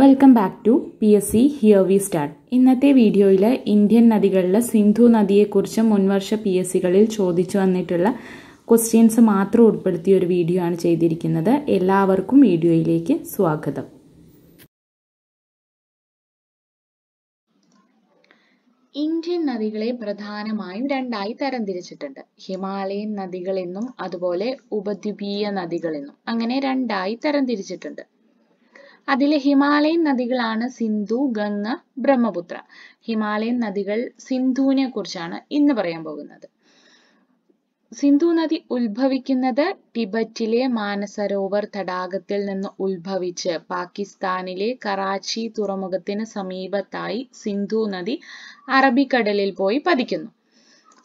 welcome back to P S C here we start ഇന്നത്തെ വീഡിയോയിൽ Indian നദികളിലെ സിന്ധു നദിയെക്കുറിച്ച് മുൻവർഷ പി എസ് സികളിൽ ചോദിച്ചു വന്നിട്ടുള്ള ക്വസ്റ്റ്യൻസ് മാത്രം ഉൾപ്പെടുത്തിയ ഒരു വീഡിയോ ആണ് ചെയ്തിരിക്കുന്നത് എല്ലാവർക്കും വീഡിയോയിലേക്ക് സ്വാഗതം ഇന്ത്യൻ നദികളെ പ്രധാനമായും രണ്ടായി തരംതിരിച്ചിട്ടുണ്ട് ഹിമാലയൻ നദികളെന്നും അതുപോലെ ഉപദ്വീപീയ നദികളെന്നും അങ്ങനെ രണ്ടായി തരംതിരിച്ചിട്ടുണ്ട് അതിലെ ഹിമാലയൻ നദികളാണ് സിന്ധു ഗംഗ ബ്രഹ്മപുത്ര ഹിമാലയൻ നദികൾ സിന്ധുവിനെ കുറിച്ചാണ് ഇന്ന് പറയാൻ പോകുന്നത് സിന്ധു നദി ഉത്ഭവിക്കുന്നത് ടിബറ്റിലെ മാനസരോവർ തടാകത്തിൽ നിന്ന് ഉത്ഭവിച്ച് പാകിസ്ഥാനിലെ കറാച്ചി തുറമുഖത്തിന് സമീപത്തായി സിന്ധു നദി അറബിക്കടലിൽ പോയി പതിക്കുന്നു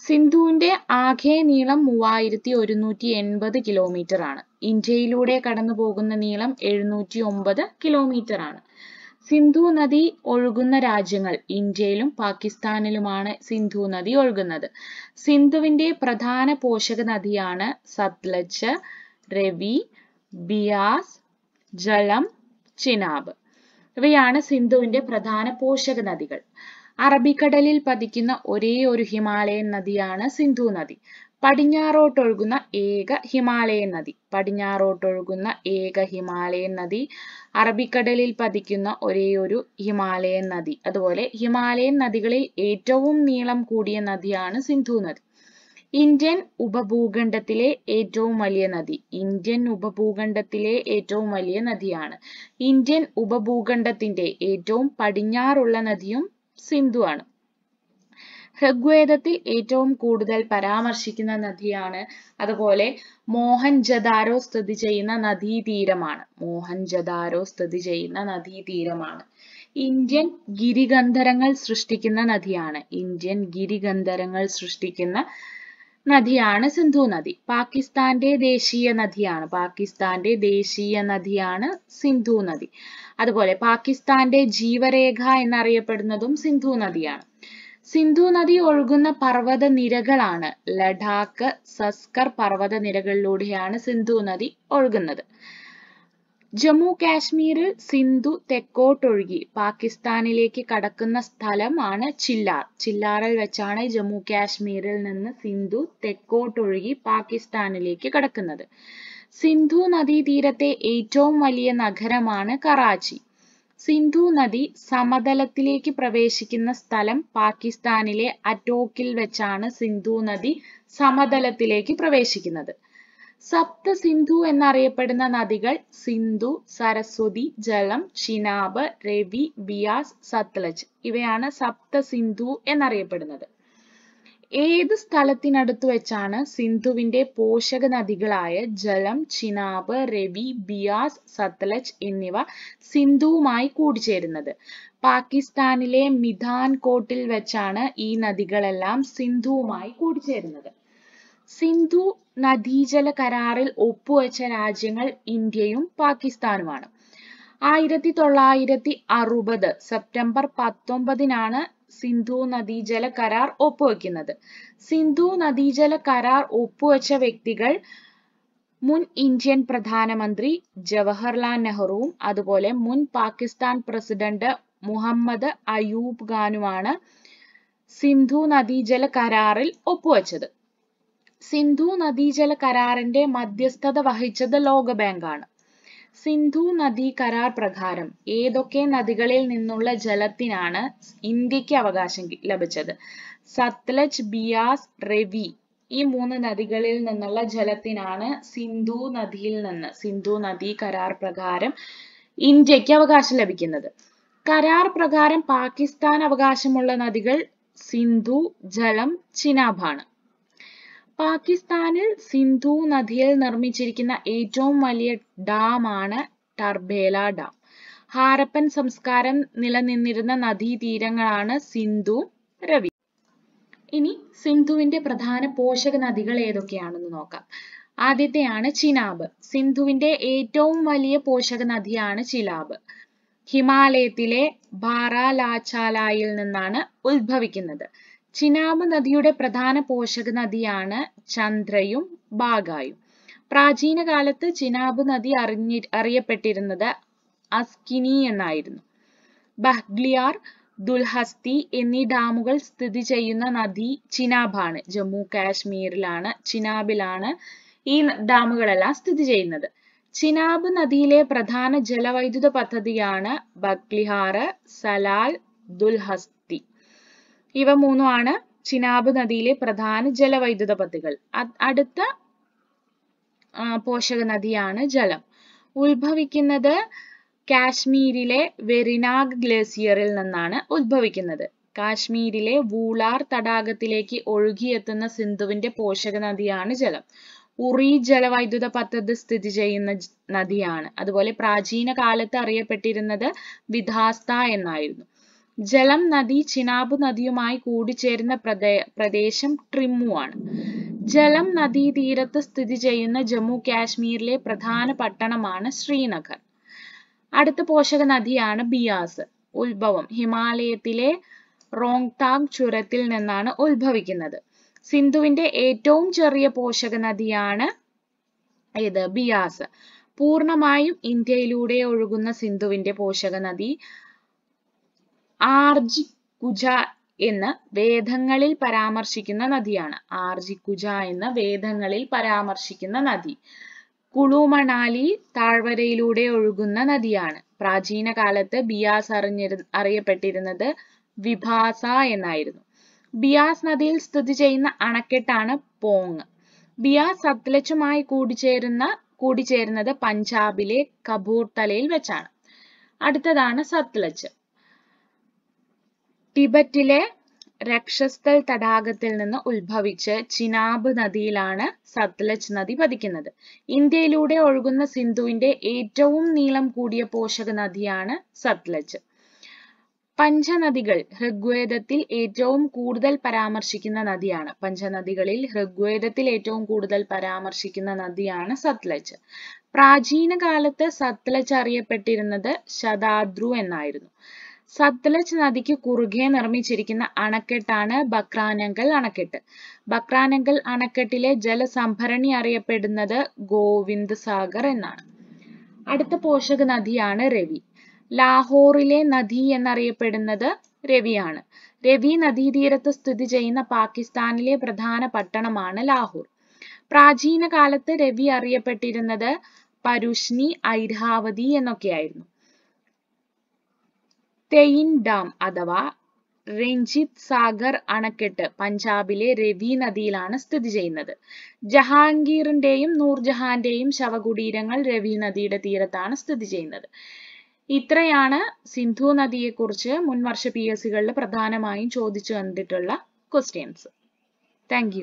സിന്ധുവിന്റെ ആകെ നീളം മൂവായിരത്തി ഒരുന്നൂറ്റി എൺപത് കിലോമീറ്റർ ആണ് ഇന്ത്യയിലൂടെ കടന്നു പോകുന്ന നീളം എഴുന്നൂറ്റി ഒമ്പത് കിലോമീറ്റർ ആണ് സിന്ധു നദി ഒഴുകുന്ന രാജ്യങ്ങൾ ഇന്ത്യയിലും പാകിസ്ഥാനിലുമാണ് സിന്ധു നദി ഒഴുകുന്നത് സിന്ധുവിന്റെ പ്രധാന പോഷക നദിയാണ് സത്ലജ് രവി ബിയാസ് ജലം ചിനാബ് ഇവയാണ് സിന്ധുവിന്റെ പ്രധാന പോഷക നദികൾ അറബിക്കടലിൽ പതിക്കുന്ന ഒരേ ഒരു ഹിമാലയൻ നദിയാണ് സിന്ധു നദി പടിഞ്ഞാറോട്ടൊഴുകുന്ന ഏക ഹിമാലയൻ നദി പടിഞ്ഞാറോട്ടൊഴുകുന്ന ഏക ഹിമാലയൻ നദി അറബിക്കടലിൽ പതിക്കുന്ന ഒരേയൊരു ഹിമാലയൻ നദി അതുപോലെ ഹിമാലയൻ നദികളിൽ ഏറ്റവും നീളം കൂടിയ നദിയാണ് സിന്ധു നദി ഇന്ത്യൻ ഉപഭൂഖണ്ഡത്തിലെ ഏറ്റവും വലിയ നദി ഇന്ത്യൻ ഉപഭൂഖണ്ഡത്തിലെ ഏറ്റവും വലിയ നദിയാണ് ഇന്ത്യൻ ഉപഭൂഖണ്ഡത്തിന്റെ ഏറ്റവും പടിഞ്ഞാറുള്ള നദിയും സിന്ധു ആണ് ഋഗ്വേദത്തിൽ ഏറ്റവും കൂടുതൽ പരാമർശിക്കുന്ന നദിയാണ് അതുപോലെ മോഹൻജദാരോ സ്ഥിതി ചെയ്യുന്ന നദീതീരമാണ് മോഹൻജദാരോ സ്ഥിതി ചെയ്യുന്ന നദീതീരമാണ് ഇന്ത്യൻ ഗിരിഗന്ധരങ്ങൾ സൃഷ്ടിക്കുന്ന നദിയാണ് ഇന്ത്യൻ ഗിരിഗന്ധരങ്ങൾ സൃഷ്ടിക്കുന്ന നദിയാണ് സിന്ധു നദി പാകിസ്ഥാന്റെ ദേശീയ നദിയാണ് പാകിസ്ഥാന്റെ ദേശീയ നദിയാണ് സിന്ധു നദി അതുപോലെ പാകിസ്ഥാന്റെ ജീവരേഖ എന്നറിയപ്പെടുന്നതും സിന്ധു നദിയാണ് സിന്ധു നദി ഒഴുകുന്ന പർവ്വത നിരകളാണ് ലഡാക്ക് സസ്കർ പർവ്വത നിരകളിലൂടെയാണ് സിന്ധു നദി ഒഴുകുന്നത് ജമ്മു കാശ്മീരിൽ സിന്ധു തെക്കോട്ടൊഴുകി പാകിസ്ഥാനിലേക്ക് കടക്കുന്ന സ്ഥലമാണ് ചില്ലാർ ചില്ലാറിൽ വെച്ചാണ് ജമ്മു കാശ്മീരിൽ നിന്ന് സിന്ധു തെക്കോട്ടൊഴുകി പാകിസ്ഥാനിലേക്ക് കടക്കുന്നത് സിന്ധു നദീതീരത്തെ ഏറ്റവും വലിയ നഗരമാണ് കറാച്ചി സിന്ധു നദി സമതലത്തിലേക്ക് പ്രവേശിക്കുന്ന സ്ഥലം പാകിസ്ഥാനിലെ അറ്റോക്കിൽ വെച്ചാണ് സിന്ധു നദി സമതലത്തിലേക്ക് പ്രവേശിക്കുന്നത് സപ്ത സിന്ധു എന്നറിയപ്പെടുന്ന നദികൾ സിന്ധു സരസ്വതി ജലം ചിനാബ് രവി ബിയാസ് സത്ലജ് ഇവയാണ് സപ്ത സിന്ധു എന്നറിയപ്പെടുന്നത് ഏത് സ്ഥലത്തിനടുത്ത് വെച്ചാണ് സിന്ധുവിന്റെ പോഷക നദികളായ ജലം ചിനാബ് രവി ബിയാസ് സത്ലജ് എന്നിവ സിന്ധുവുമായി കൂടിച്ചേരുന്നത് പാകിസ്ഥാനിലെ മിധാൻ കോട്ടിൽ വെച്ചാണ് ഈ നദികളെല്ലാം സിന്ധുവുമായി കൂടിച്ചേരുന്നത് സിന്ധു നദീജല കരാറിൽ ഒപ്പുവെച്ച രാജ്യങ്ങൾ ഇന്ത്യയും പാകിസ്ഥാനുമാണ് ആയിരത്തി തൊള്ളായിരത്തി അറുപത് സെപ്റ്റംബർ പത്തൊമ്പതിനാണ് സിന്ധു നദീജല കരാർ ഒപ്പുവെക്കുന്നത് സിന്ധു നദീജല കരാർ ഒപ്പുവെച്ച വ്യക്തികൾ മുൻ ഇന്ത്യൻ പ്രധാനമന്ത്രി ജവഹർലാൽ നെഹ്റുവും അതുപോലെ മുൻ പാകിസ്ഥാൻ പ്രസിഡന്റ് മുഹമ്മദ് അയൂബ് ഖാനുമാണ് സിന്ധു നദീജല കരാറിൽ ഒപ്പുവെച്ചത് സിന്ധു നദീജല കരാറിന്റെ മധ്യസ്ഥത വഹിച്ചത് ലോകബാങ്കാണ് സിന്ധു നദീ കരാർ പ്രകാരം ഏതൊക്കെ നദികളിൽ നിന്നുള്ള ജലത്തിനാണ് ഇന്ത്യക്ക് അവകാശം ലഭിച്ചത് സത്ലജ് ബിയാസ് റവി ഈ മൂന്ന് നദികളിൽ നിന്നുള്ള ജലത്തിനാണ് സിന്ധു നദിയിൽ നിന്ന് സിന്ധു നദീ കരാർ പ്രകാരം ഇന്ത്യക്ക് അവകാശം ലഭിക്കുന്നത് കരാർ പ്രകാരം പാകിസ്ഥാൻ അവകാശമുള്ള നദികൾ സിന്ധു ജലം ചിനാബാണ് പാകിസ്ഥാനിൽ സിന്ധു നദിയിൽ നിർമ്മിച്ചിരിക്കുന്ന ഏറ്റവും വലിയ ഡാമാണ് ടർബേല ഡാം ഹാരപ്പൻ സംസ്കാരം നിലനിന്നിരുന്ന നദീതീരങ്ങളാണ് സിന്ധു രവി ഇനി സിന്ധുവിന്റെ പ്രധാന പോഷക നദികൾ ഏതൊക്കെയാണെന്ന് നോക്കാം ആദ്യത്തെയാണ് ചിനാബ് സിന്ധുവിന്റെ ഏറ്റവും വലിയ പോഷക നദിയാണ് ചിലാബ് ഹിമാലയത്തിലെ ബാറ ലാച്ചാലായിൽ നിന്നാണ് ഉത്ഭവിക്കുന്നത് ചിനാബ് നദിയുടെ പ്രധാന പോഷക നദിയാണ് ചന്ദ്രയും ബാഗായും പ്രാചീന കാലത്ത് ചിനാബ് നദി അറിഞ്ഞി അറിയപ്പെട്ടിരുന്നത് അസ്കിനി എന്നായിരുന്നു ബഹ്ലിയാർ ദുൽഹസ്തി എന്നീ ഡാമുകൾ സ്ഥിതി ചെയ്യുന്ന നദി ചിനാബാണ് ജമ്മു കാശ്മീരിലാണ് ചിനാബിലാണ് ഈ ഡാമുകളെല്ലാം സ്ഥിതി ചെയ്യുന്നത് ചിനാബ് നദിയിലെ പ്രധാന ജലവൈദ്യുത പദ്ധതിയാണ് ബക്ലിഹാർ സലാൽ ദുൽഹസ്തി ഇവ മൂന്നുമാണ് ചിനാബ് നദിയിലെ പ്രധാന ജലവൈദ്യുത പദ്ധതികൾ അടുത്ത പോഷക നദിയാണ് ജലം ഉത്ഭവിക്കുന്നത് കാശ്മീരിലെ വെറിനാഗ് ഗ്ലേസിയറിൽ നിന്നാണ് ഉത്ഭവിക്കുന്നത് കാശ്മീരിലെ വൂളാർ തടാകത്തിലേക്ക് ഒഴുകിയെത്തുന്ന സിന്ധുവിന്റെ പോഷക നദിയാണ് ജലം ഉറി ജലവൈദ്യുത പദ്ധതി സ്ഥിതി ചെയ്യുന്ന നദിയാണ് അതുപോലെ പ്രാചീന കാലത്ത് അറിയപ്പെട്ടിരുന്നത് വിധാസ്ത എന്നായിരുന്നു ജലം നദി ചിനാബ് നദിയുമായി കൂടിച്ചേരുന്ന പ്രദേ പ്രദേശം ട്രിമ്മു ആണ് ജലം നദീതീരത്ത് സ്ഥിതി ചെയ്യുന്ന ജമ്മു കാശ്മീരിലെ പ്രധാന പട്ടണമാണ് ശ്രീനഗർ അടുത്ത പോഷക നദിയാണ് ബിയാസ് ഉത്ഭവം ഹിമാലയത്തിലെ റോങ്താങ് ചുരത്തിൽ നിന്നാണ് ഉത്ഭവിക്കുന്നത് സിന്ധുവിന്റെ ഏറ്റവും ചെറിയ പോഷക നദിയാണ് ഇത് ബിയാസ് പൂർണമായും ഇന്ത്യയിലൂടെ ഒഴുകുന്ന സിന്ധുവിന്റെ പോഷക നദി ആർജിക്കുജ എന്ന് വേദങ്ങളിൽ പരാമർശിക്കുന്ന നദിയാണ് ആർജിക്കുജ എന്ന വേദങ്ങളിൽ പരാമർശിക്കുന്ന നദി കുളു മണാലി താഴ്വരയിലൂടെ ഒഴുകുന്ന നദിയാണ് പ്രാചീന കാലത്ത് ബിയാസ് അറിഞ്ഞിരു അറിയപ്പെട്ടിരുന്നത് വിഭാസ എന്നായിരുന്നു ബിയാസ് നദിയിൽ സ്ഥിതി ചെയ്യുന്ന അണക്കെട്ടാണ് പോങ് ബിയാസ് സത്ലജുമായി കൂടിച്ചേരുന്ന കൂടിച്ചേരുന്നത് പഞ്ചാബിലെ കപൂർത്തലയിൽ വെച്ചാണ് അടുത്തതാണ് സത്ലജ് ടിബറ്റിലെ രക്ഷസ്ഥൽ തടാകത്തിൽ നിന്ന് ഉത്ഭവിച്ച് ചിനാബ് നദിയിലാണ് സത്ലജ് നദി പതിക്കുന്നത് ഇന്ത്യയിലൂടെ ഒഴുകുന്ന സിന്ധുവിന്റെ ഏറ്റവും നീളം കൂടിയ പോഷക നദിയാണ് സത്ലജ് പഞ്ചനദികൾ ഋഗ്വേദത്തിൽ ഏറ്റവും കൂടുതൽ പരാമർശിക്കുന്ന നദിയാണ് പഞ്ചനദികളിൽ ഋഗ്വേദത്തിൽ ഏറ്റവും കൂടുതൽ പരാമർശിക്കുന്ന നദിയാണ് സത്ലജ് പ്രാചീന കാലത്ത് സത്ലജ് അറിയപ്പെട്ടിരുന്നത് ശതാദ്രു എന്നായിരുന്നു സത്ലജ് നദിക്ക് കുറുകെ നിർമ്മിച്ചിരിക്കുന്ന അണക്കെട്ടാണ് ബക്രാനങ്കൽ അണക്കെട്ട് ബക്രാനങ്കൽ അണക്കെട്ടിലെ ജലസംഭരണി അറിയപ്പെടുന്നത് ഗോവിന്ദ് സാഗർ എന്നാണ് അടുത്ത പോഷക നദിയാണ് രവി ലാഹോറിലെ നദി എന്നറിയപ്പെടുന്നത് രവിയാണ് രവി നദീതീരത്ത് സ്ഥിതി ചെയ്യുന്ന പാകിസ്ഥാനിലെ പ്രധാന പട്ടണമാണ് ലാഹോർ പ്രാചീന കാലത്ത് രവി അറിയപ്പെട്ടിരുന്നത് പരുഷ്ണി ഐരാവതി എന്നൊക്കെയായിരുന്നു തെയിൻ ഡാം അഥവാ രഞ്ജിത് സാഗർ അണക്കെട്ട് പഞ്ചാബിലെ രവി നദിയിലാണ് സ്ഥിതി ചെയ്യുന്നത് ജഹാംഗീറിന്റെയും നൂർജഹാന്റെയും ശവകുടീരങ്ങൾ രവി നദിയുടെ തീരത്താണ് സ്ഥിതി ചെയ്യുന്നത് ഇത്രയാണ് സിന്ധു നദിയെക്കുറിച്ച് മുൻ വർഷ പി എസ് സികളിൽ പ്രധാനമായും ചോദിച്ചു കണ്ടിട്ടുള്ള ക്വസ്റ്റ്യൻസ് താങ്ക്